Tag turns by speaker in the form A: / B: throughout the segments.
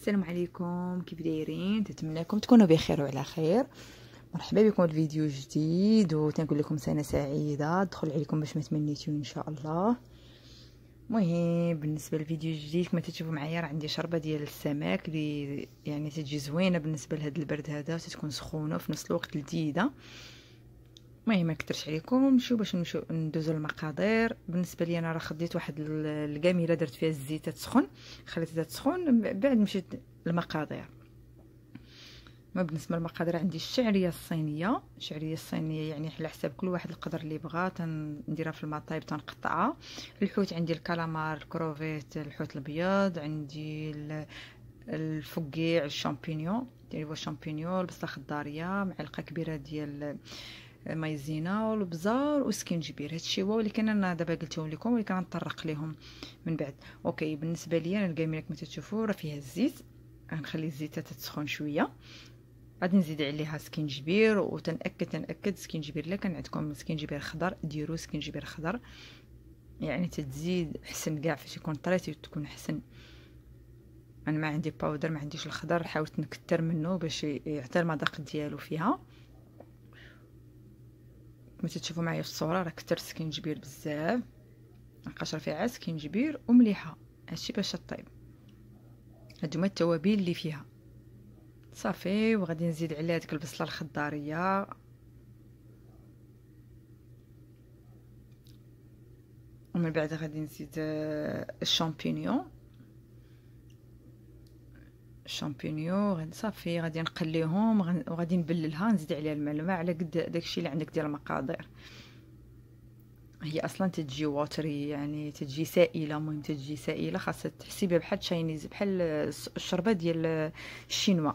A: السلام عليكم كيف دايرين لكم تكونوا بخير وعلى خير مرحبا بكم في فيديو جديد وتنقول لكم سنه سعيده دخل عليكم باش ما تمنيتو ان شاء الله مهم بالنسبه للفيديو الجديد كما تشوفوا معايا راه عندي شربه ديال السمك اللي يعني تجي زوينه بالنسبه لهذا البرد هذا وتتكون سخونه وفي نفس الوقت لذيذه المهم ما نكثرش عليكم نمشيو باش نمشيو ندوزو المقادير بالنسبه لي انا راه خديت واحد الكاميله درت فيها الزيت تسخن خليتها تسخن بعد مشيت المقادير ما بالنسبه للمقادير عندي الشعريه الصينيه الشعريه الصينيه يعني على حساب كل واحد القدر اللي بغا تنديرها في المطايب تنقطعها الحوت عندي الكالامار الكروفيت الحوت الابيض عندي الفقيع الشامبينيون اللي هو الشامبينيون البصله الخضاريه معلقه كبيره ديال مايزينا والبزار والسكنجبير هادشي هو اللي كان انا دابا قلتهم لكم واللي كنطرق ليهم من بعد اوكي بالنسبه ليا انا الكاميرا كما تشوفوا راه فيها الزيت غنخلي حتى تسخن شويه غادي نزيد عليها سكنجبير وتنأكد تنأكد سكنجبير الا كان عندكم سكنجبير خضر ديروا سكنجبير خضر يعني تتزيد حسن كاع فاش يكون طريتي تكون حسن انا ما عندي باودر ما عنديش الخضر حاولت نكثر منه باش يعطي المذاق ديالو فيها كما تشوفوا معايا في الصوره راه كثرت كنجبير بزاف لقاش رفيعات كنجبير ومليحه هادشي باش طيب هادو هما التوابل اللي فيها صافي وغادي نزيد عليها ديك البصله الخضاريه ومن بعد غادي نزيد آه، الشامبينيون الشامبينيون صافي غادي نقليهم وغادي نبللها نزيد عليها الماء على قد داكشي اللي عندك ديال المقادير هي اصلا تتجي واتري يعني تتجي سائله المهم تتجي سائله خاصها تحسي بها بحال تشاينيز بحال الشربه ديال الشينوا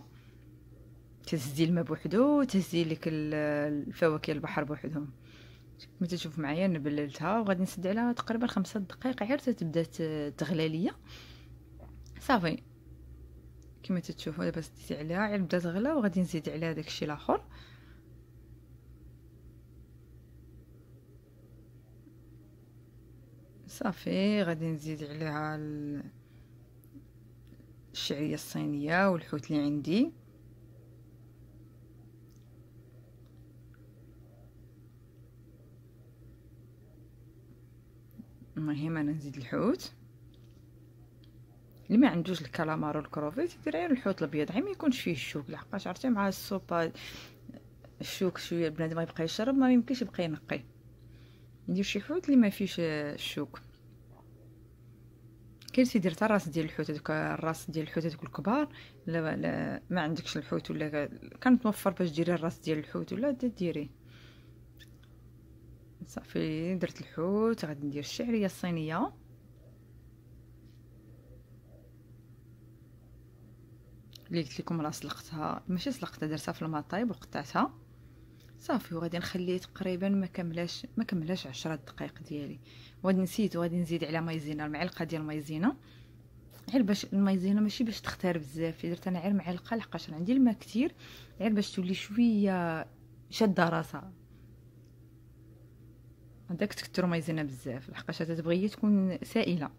A: تهزي الماء بوحدو تهزي لك الفواكه البحر بوحدهم كما تشوف معايا انا بللتها وغادي نسد عليها تقريبا خمسة دقائق عير تتبدا تغلى ليا صافي كما تتشوفوا دابا سديت عليها عاد بدات غلا وغادي نزيد عليها داكشي الاخر صافي غادي نزيد عليها الشعريه الصينيه والحوت اللي عندي المهم انا نزيد الحوت اللي ما عندوش الكالامار والكروفيت يدير غير الحوت الابيض غير ما يكونش فيه الشوك لحقاش عرفتي مع السوبا الشوك شويه بنادم ما يبقى يشرب ما يمكنش يبقى ينقي ندير شي حوت اللي ما فيهش الشوك آه، كاين سي درت الراس ديال الحوت هذوك الراس ديال الحوت هذوك الكبار لا, ما عندكش الحوت ولا كانت موفر باش ديري الراس ديال الحوت ولا ديري صافي درت الحوت غادي ندير الشعريه الصينيه اللي قلت لكم راه سلقتها ماشي سلقتها درتها في الماء طايب وقطعتها صافي وغادي نخليه تقريبا ما كملاش ما كملاش 10 دقائق ديالي وغادي نسيت وغادي نزيد على مايزينا المعلقه ديال المايزينا غير باش المايزينا ماشي باش تختار بزاف درت انا غير معلقه لحقاش عندي الماء كثير غير باش تولي شويه شاده راسها هذاك تكثروا مايزينا بزاف لحقاش تتبغي تكون سائله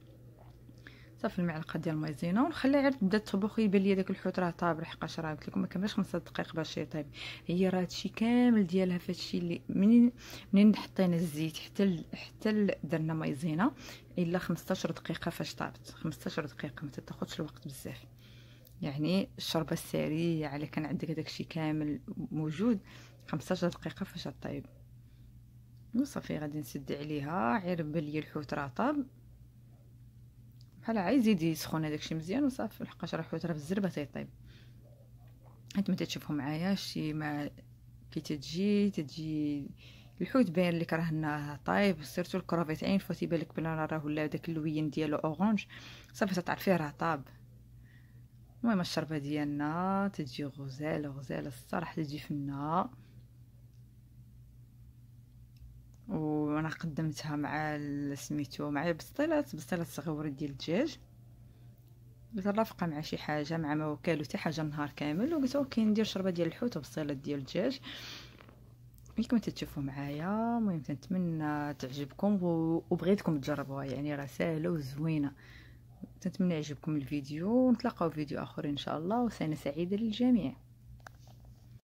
A: في المعلقه ديال المايزينا ونخليها غير تبدا تطبخ يبان لي داك الحوت راه طاب لحقاش راه قلت لكم ما كملش 5 دقائق باش يطيب هي راه هادشي كامل ديالها فهادشي اللي منين منين حطينا الزيت حتى ال... حتى ال... درنا مايزينا الا 15 دقيقه فاش طابت 15 دقيقه ما تاخذش الوقت بزاف يعني الشربه السريعه على كان عندك داكشي كامل موجود 15 دقيقه فاش طيب وصافي غادي نسد عليها بان لي الحوت راه طاب بحال عا يزيد يسخن هذاك الشيء مزيان وصافي لحقاش راه حوت راه في الزربه تيطيب حيت ما تتشوفهم معايا شي ما كي تجي تجي الحوت باين لك راه هنا طايب سيرتو الكروفيت عين فوا بالك بلا راه ولا داك اللوين ديالو اورانج صافي تتعرفيه راه طاب المهم الشربه ديالنا تجي غزاله غزاله الصراحه تجي فنه انا قدمتها مع سميتو مع بسطيلات بسطيلات صغيور ديال الدجاج مترافقه مع شي حاجه مع ما وكالو حتى حاجه النهار كامل وقلت اوكي ندير شربه ديال الحوت وبسطيلات ديال الدجاج كما تشوفوا معايا المهم تنتمنى تعجبكم وبغيتكم تجربوها يعني راه ساهله وزوينه تنتمنى يعجبكم الفيديو ونتلاقاو فيديو اخر ان شاء الله وسنه سعيده للجميع